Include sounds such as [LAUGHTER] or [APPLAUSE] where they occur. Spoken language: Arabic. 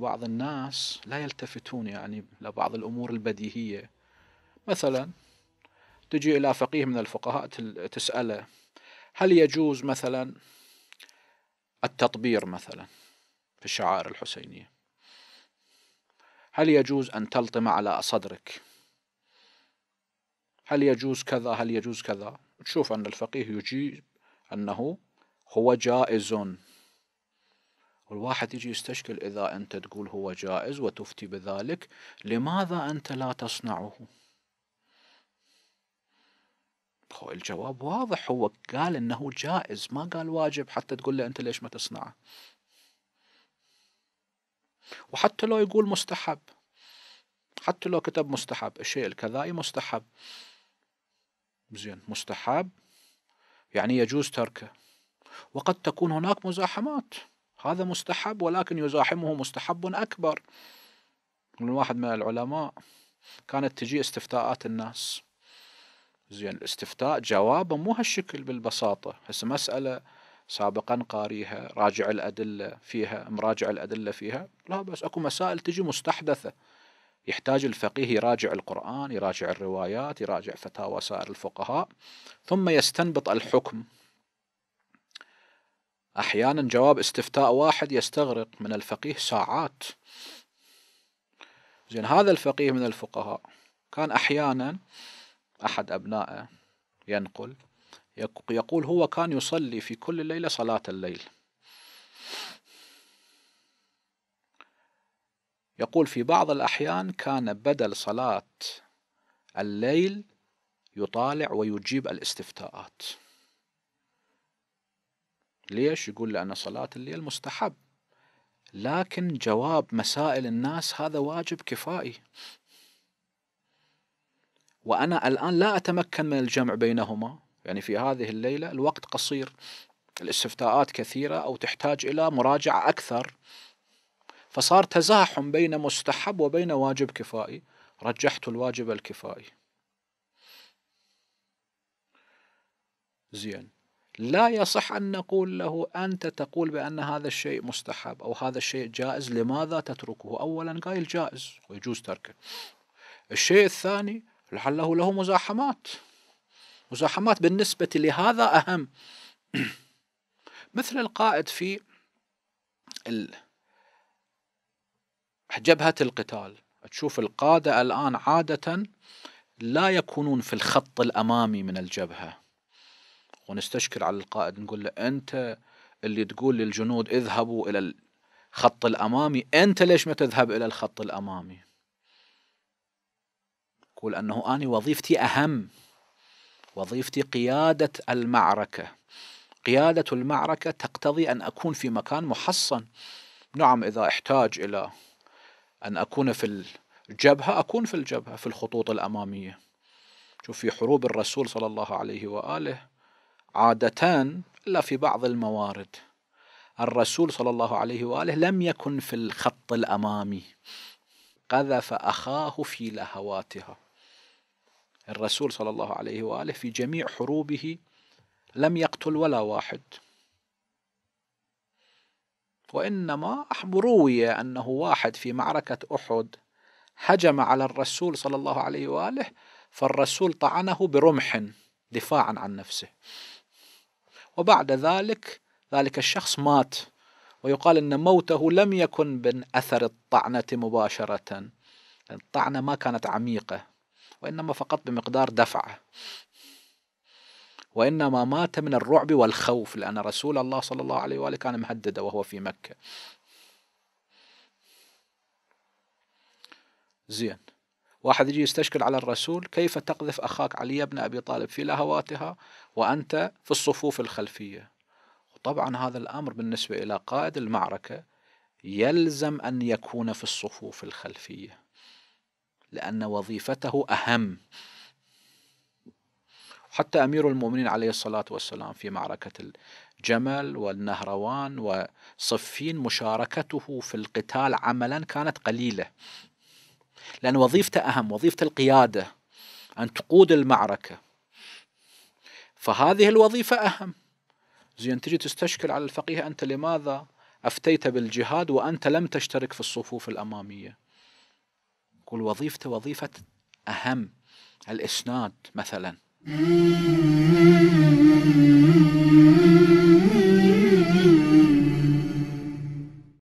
بعض الناس لا يلتفتون يعني لبعض الأمور البديهية مثلا تجي إلى فقيه من الفقهاء تسأله هل يجوز مثلا التطبير مثلا في الشعائر الحسينية هل يجوز أن تلطم على صدرك هل يجوز كذا هل يجوز كذا تشوف أن الفقيه يجيب أنه هو جائز والواحد يجي يستشكل إذا أنت تقول هو جائز وتفتي بذلك لماذا أنت لا تصنعه هو الجواب واضح هو قال انه جائز ما قال واجب حتى تقول له انت ليش ما تصنعه وحتى لو يقول مستحب حتى لو كتب مستحب الشيء الكذائي مستحب زين مستحب يعني يجوز تركه وقد تكون هناك مزاحمات هذا مستحب ولكن يزاحمه مستحب أكبر من واحد من العلماء كانت تجي استفتاءات الناس زين الاستفتاء جوابه مو هالشكل بالبساطة هسه مسألة سابقا قاريها راجع الأدلة فيها مراجع الأدلة فيها لا بس أكو مسائل تجي مستحدثة يحتاج الفقيه يراجع القرآن يراجع الروايات يراجع فتاوى سائر الفقهاء ثم يستنبط الحكم أحيانا جواب استفتاء واحد يستغرق من الفقيه ساعات زين هذا الفقيه من الفقهاء كان أحيانا أحد أبنائه ينقل يقول هو كان يصلي في كل ليلة صلاة الليل يقول في بعض الأحيان كان بدل صلاة الليل يطالع ويجيب الاستفتاءات ليش يقول لأن صلاة الليل مستحب لكن جواب مسائل الناس هذا واجب كفائي وأنا الآن لا أتمكن من الجمع بينهما يعني في هذه الليلة الوقت قصير الاستفتاءات كثيرة أو تحتاج إلى مراجعة أكثر فصار تزاحم بين مستحب وبين واجب كفائي رجحت الواجب الكفائي زين لا يصح أن نقول له أنت تقول بأن هذا الشيء مستحب أو هذا الشيء جائز لماذا تتركه أولا قايل جائز ويجوز تركه الشيء الثاني لعله له مزاحمات مزاحمات بالنسبة لهذا أهم [CLEARS THROAT] مثل القائد في جبهة القتال تشوف القادة الآن عادة لا يكونون في الخط الأمامي من الجبهة ونستشكل على القائد نقول له انت اللي تقول للجنود اذهبوا الى الخط الامامي انت ليش ما تذهب الى الخط الامامي يقول انه اني وظيفتي اهم وظيفتي قياده المعركه قياده المعركه تقتضي ان اكون في مكان محصن نعم اذا احتاج الى ان اكون في الجبهه اكون في الجبهه في الخطوط الاماميه شوف في حروب الرسول صلى الله عليه واله عادتان إلا في بعض الموارد الرسول صلى الله عليه وآله لم يكن في الخط الأمامي قذف أخاه في لهواتها الرسول صلى الله عليه وآله في جميع حروبه لم يقتل ولا واحد وإنما روي أنه واحد في معركة أحد هجم على الرسول صلى الله عليه وآله فالرسول طعنه برمح دفاعا عن نفسه وبعد ذلك ذلك الشخص مات ويقال أن موته لم يكن من أثر الطعنة مباشرة الطعنة ما كانت عميقة وإنما فقط بمقدار دفعة وإنما مات من الرعب والخوف لأن رسول الله صلى الله عليه وآله كان مهددا وهو في مكة زين واحد يجي يستشكل على الرسول كيف تقذف أخاك علي بن أبي طالب في لهواتها وأنت في الصفوف الخلفية وطبعا هذا الأمر بالنسبة إلى قائد المعركة يلزم أن يكون في الصفوف الخلفية لأن وظيفته أهم حتى أمير المؤمنين عليه الصلاة والسلام في معركة الجمل والنهروان وصفين مشاركته في القتال عملا كانت قليلة لأن وظيفته أهم وظيفة القيادة أن تقود المعركة فهذه الوظيفة أهم زين تجي تستشكل على الفقيه أنت لماذا أفتيت بالجهاد وأنت لم تشترك في الصفوف الأمامية يقول وظيفته وظيفة أهم الإسناد مثلا